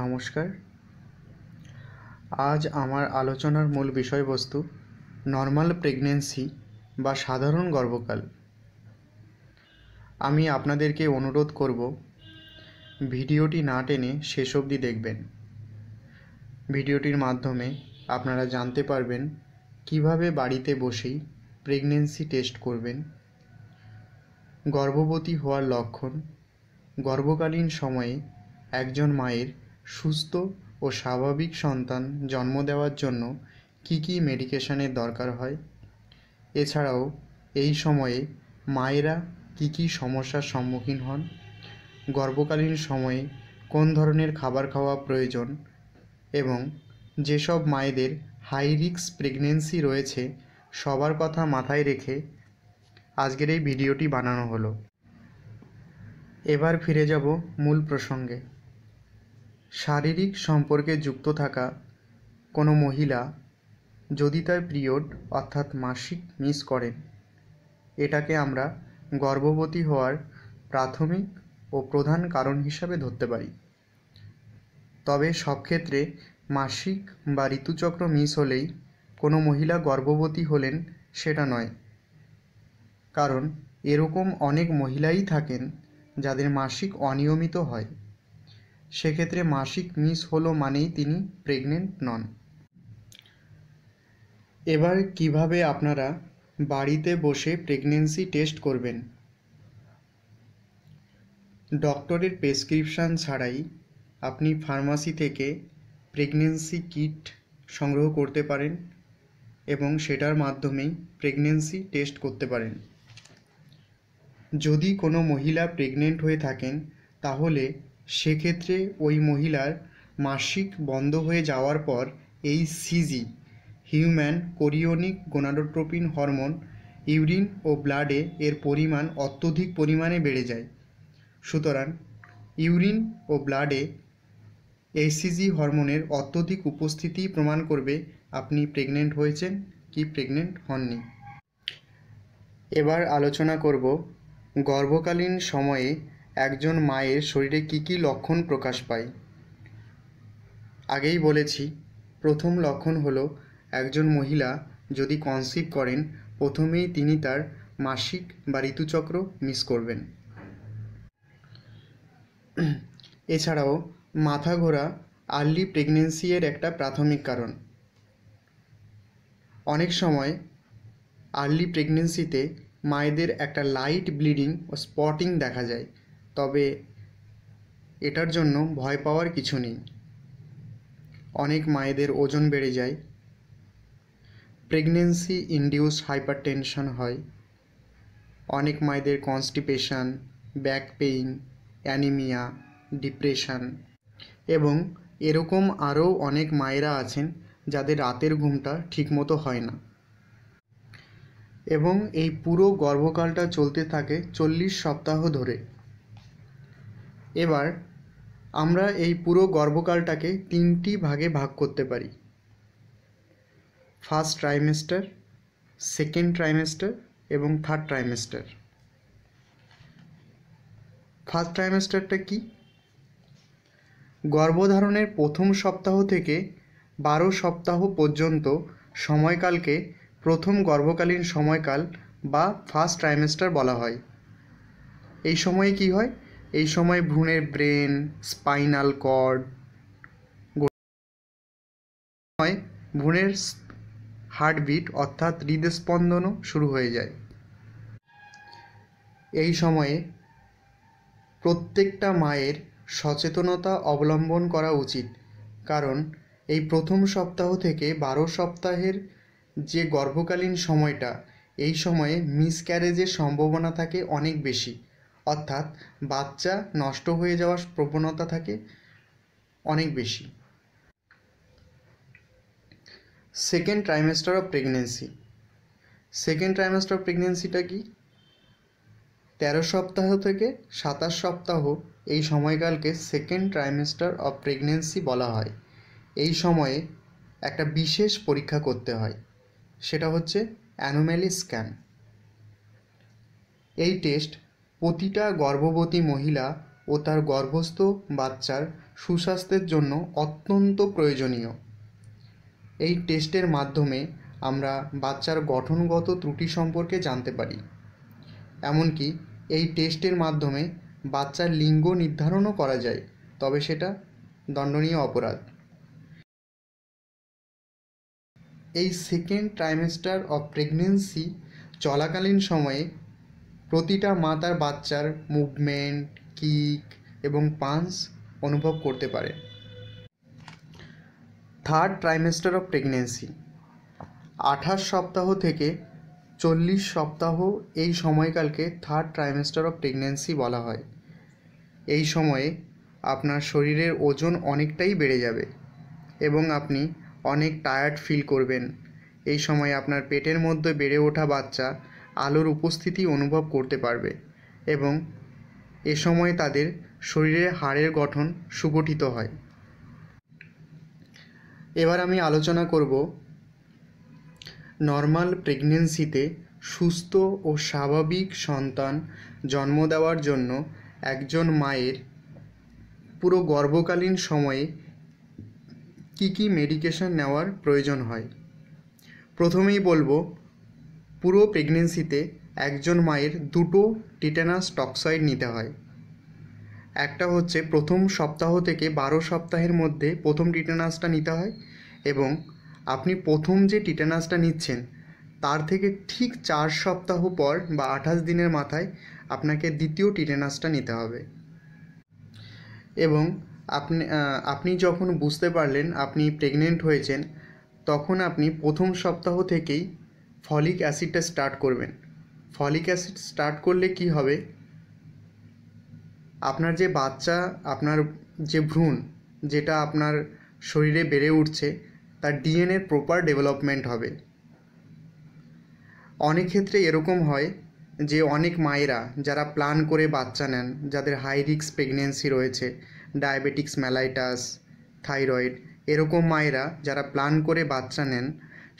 নমস্কার আজ আমার আলোচনার মূল বিষয়বস্তু নর্মাল প্রেগনেন্সি বা সাধারণ গর্ভকাল আমি আপনাদেরকে অনুরোধ করব ভিডিওটি না টেনে শেষ অবধি দেখবেন ভিডিওটির মাধ্যমে আপনারা জানতে পারবেন কিভাবে বাড়িতে বসেই প্রেগনেন্সি টেস্ট করবেন গর্ভবতী হওয়ার লক্ষণ গর্ভকালীন সময়ে একজন মায়ের সুস্থ ও স্বাভাবিক সন্তান জন্ম দেওয়ার জন্য কী কী মেডিকেশানের দরকার হয় এছাড়াও এই সময়ে মায়েরা কী কী সমস্যার সম্মুখীন হন গর্ভকালীন সময়ে কোন ধরনের খাবার খাওয়া প্রয়োজন এবং যেসব মায়েদের হাই রিক্স প্রেগনেন্সি রয়েছে সবার কথা মাথায় রেখে আজকের এই ভিডিওটি বানানো হলো এবার ফিরে যাব মূল প্রসঙ্গে শারীরিক সম্পর্কে যুক্ত থাকা কোনো মহিলা যদি তার পিরিয়ড অর্থাৎ মাসিক মিস করেন এটাকে আমরা গর্ভবতী হওয়ার প্রাথমিক ও প্রধান কারণ হিসাবে ধরতে পারি তবে সব ক্ষেত্রে মাসিক বা ঋতুচক্র মিস হলেই কোনো মহিলা গর্ভবতী হলেন সেটা নয় কারণ এরকম অনেক মহিলাই থাকেন যাদের মাসিক অনিয়মিত হয় সেক্ষেত্রে মাসিক মিস হলো মানেই তিনি প্রেগনেন্ট নন এবার কিভাবে আপনারা বাড়িতে বসে প্রেগনেন্সি টেস্ট করবেন ডক্টরের প্রেসক্রিপশান ছাড়াই আপনি ফার্মাসি থেকে প্রেগনেন্সি কিট সংগ্রহ করতে পারেন এবং সেটার মাধ্যমেই প্রেগনেন্সি টেস্ট করতে পারেন যদি কোনো মহিলা প্রেগনেন্ট হয়ে থাকেন তাহলে সেক্ষেত্রে ওই মহিলার মাসিক বন্ধ হয়ে যাওয়ার পর এই CG human chorionic gonadotropin hormone urine ও ব্লাডে এর পরিমাণ অত্যধিক পরিমাণে বেড়ে যায় সুতরাং ইউরিন ও ব্লাডে এসিজি হরমোনের অত্যধিক উপস্থিতি প্রমাণ করবে আপনি প্রেগনেন্ট হয়েছেন কি প্রেগনেন্ট হননি এবার আলোচনা করব গর্ভকালীন সময়ে একজন মায়ের শরীরে কি কি লক্ষণ প্রকাশ পায় আগেই বলেছি প্রথম লক্ষণ হল একজন মহিলা যদি কনসিভ করেন প্রথমেই তিনি তার মাসিক বা ঋতুচক্র মিস করবেন এছাড়াও মাথা ঘোরা আর্লি প্রেগনেন্সিয়ের একটা প্রাথমিক কারণ অনেক সময় আর্লি প্রেগনেন্সিতে মায়েদের একটা লাইট ব্লিডিং ও স্পটিং দেখা যায় তবে এটার জন্য ভয় পাওয়ার কিছু নেই অনেক মায়েদের ওজন বেড়ে যায় প্রেগনেন্সি ইন্ডিউস হাইপার টেনশন হয় অনেক মায়েদের constipation back pain anaemia depression এবং এরকম আরও অনেক মায়েরা আছেন যাদের রাতের ঘুমটা ঠিকমতো হয় না এবং এই পুরো গর্ভকালটা চলতে থাকে চল্লিশ সপ্তাহ ধরে এবার আমরা এই পুরো গর্ভকালটাকে তিনটি ভাগে ভাগ করতে পারি ফার্স্ট ট্রাইমেস্টার সেকেন্ড ট্রাইমেস্টার এবং থার্ড ট্রাইমেস্টার ফার্স্ট ট্রাইমেস্টারটা কি গর্ভধারণের প্রথম সপ্তাহ থেকে বারো সপ্তাহ পর্যন্ত সময়কালকে প্রথম গর্ভকালীন সময়কাল বা ফার্স্ট ট্রাইমেস্টার বলা হয় এই সময়ে কি হয় এই সময় ভ্রূণের ব্রেন স্পাইনাল কর্ড ভ্রূণের হার্টবিট অর্থাৎ হৃদস্পন্দনও শুরু হয়ে যায় এই সময়ে প্রত্যেকটা মায়ের সচেতনতা অবলম্বন করা উচিত কারণ এই প্রথম সপ্তাহ থেকে বারো সপ্তাহের যে গর্ভকালীন সময়টা এই সময়ে মিসক্যারেজের সম্ভাবনা থাকে অনেক বেশি অর্থাৎ বাচ্চা নষ্ট হয়ে যাওয়ার প্রবণতা থাকে অনেক বেশি second trimester of pregnancy second trimester of প্রেগনেন্সিটা কি তেরো সপ্তাহ থেকে সাতাশ সপ্তাহ এই সময়কালকে সেকেন্ড ট্রাইমেস্টার অফ প্রেগনেন্সি বলা হয় এই সময়ে একটা বিশেষ পরীক্ষা করতে হয় সেটা হচ্ছে অ্যানোম্যালি স্ক্যান এই টেস্ট প্রতিটা গর্ভবতী মহিলা ও তার গর্ভস্থ বাচ্চার সুস্বাস্থ্যের জন্য অত্যন্ত প্রয়োজনীয় এই টেস্টের মাধ্যমে আমরা বাচ্চার গঠনগত ত্রুটি সম্পর্কে জানতে পারি এমনকি এই টেস্টের মাধ্যমে বাচ্চার লিঙ্গ নির্ধারণও করা যায় তবে সেটা দণ্ডনীয় অপরাধ এই সেকেন্ড ট্রাইমেস্টার অফ প্রেগনেন্সি চলাকালীন সময়ে প্রতিটা মা তার বাচ্চার মুভমেন্ট কিক এবং পান্স অনুভব করতে পারে থার্ড ট্রাইমেস্টার অফ প্রেগনেন্সি আঠাশ সপ্তাহ থেকে চল্লিশ সপ্তাহ এই সময়কালকে থার্ড ট্রাইমেস্টার অফ প্রেগনেন্সি বলা হয় এই সময়ে আপনার শরীরের ওজন অনেকটাই বেড়ে যাবে এবং আপনি অনেক টায়ার্ড ফিল করবেন এই সময় আপনার পেটের মধ্যে বেড়ে ওঠা বাচ্চা আলোর উপস্থিতি অনুভব করতে পারবে এবং এ সময় তাদের শরীরে হাড়ের গঠন সুগঠিত হয় এবার আমি আলোচনা করব নর্মাল প্রেগনেন্সিতে সুস্থ ও স্বাভাবিক সন্তান জন্ম দেওয়ার জন্য একজন মায়ের পুরো গর্ভকালীন সময়ে কি কি মেডিকেশন নেওয়ার প্রয়োজন হয় প্রথমেই বলবো পুরো প্রেগনেন্সিতে একজন মায়ের দুটো টিটানাস টক্সয়েড নিতে হয় একটা হচ্ছে প্রথম সপ্তাহ থেকে বারো সপ্তাহের মধ্যে প্রথম টিটেনাসটা নিতে হয় এবং আপনি প্রথম যে টিটানাসটা নিচ্ছেন তার থেকে ঠিক চার সপ্তাহ পর বা আঠাশ দিনের মাথায় আপনাকে দ্বিতীয় টিটানাসটা নিতে হবে এবং আপনি আপনি যখন বুঝতে পারলেন আপনি প্রেগনেন্ট হয়েছেন তখন আপনি প্রথম সপ্তাহ থেকেই ফলিক অ্যাসিডটা স্টার্ট করবেন ফলিক অ্যাসিড স্টার্ট করলে কি হবে আপনার যে বাচ্চা আপনার যে ভ্রূণ যেটা আপনার শরীরে বেড়ে উঠছে তার ডিএনএর প্রপার ডেভেলপমেন্ট হবে অনেক ক্ষেত্রে এরকম হয় যে অনেক মায়েরা যারা প্ল্যান করে বাচ্চা নেন যাদের হাই রিক্স প্রেগনেন্সি রয়েছে ডায়াবেটিক্স ম্যালাইটাস থাইরয়েড এরকম মায়েরা যারা প্ল্যান করে বাচ্চা নেন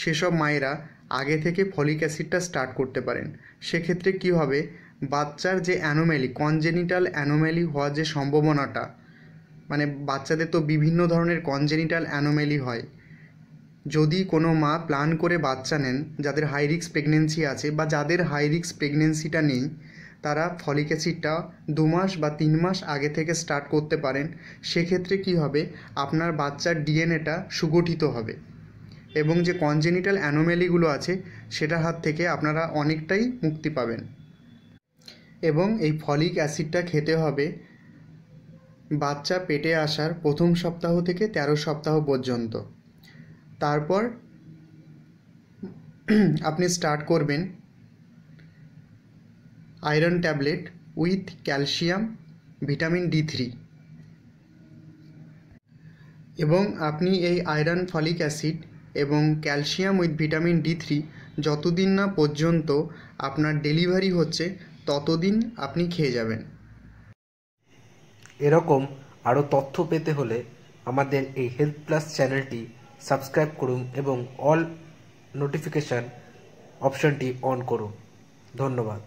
সেসব মায়েরা আগে থেকে ফলিক অ্যাসিডটা স্টার্ট করতে পারেন সেক্ষেত্রে কী হবে বাচ্চার যে অ্যানোমেলি কনজেনিটাল অ্যানোমেলি হওয়ার যে সম্ভাবনাটা মানে বাচ্চাদের তো বিভিন্ন ধরনের কনজেনিটাল অ্যানোমেলি হয় যদি কোনো মা প্ল্যান করে বাচ্চা নেন যাদের হাই রিক্স প্রেগনেন্সি আছে বা যাদের হাই রিক্স প্রেগনেন্সিটা নেই তারা ফলিক অ্যাসিডটা দু মাস বা তিন মাস আগে থেকে স্টার্ট করতে পারেন সেক্ষেত্রে কি হবে আপনার বাচ্চার ডিএনএটা সুগঠিত হবে এবং যে কনজেনিটাল অ্যানোমেলিগুলো আছে সেটার হাত থেকে আপনারা অনেকটাই মুক্তি পাবেন এবং এই ফলিক অ্যাসিডটা খেতে হবে বাচ্চা পেটে আসার প্রথম সপ্তাহ থেকে ১৩ সপ্তাহ পর্যন্ত তারপর আপনি স্টার্ট করবেন iron tablet with calcium vitamin D three এবং আপনি এই আয়রন ফলিক অ্যাসিড এবং calcium with vitamin D three যতদিন না পর্যন্ত আপনার ডেলিভারি হচ্ছে ততদিন আপনি খেয়ে যাবেন এরকম আরও তথ্য পেতে হলে আমাদের এই হেলথ প্লাস চ্যানেলটি সাবস্ক্রাইব করুন এবং অল নোটিফিকেশান অপশনটি অন করুন ধন্যবাদ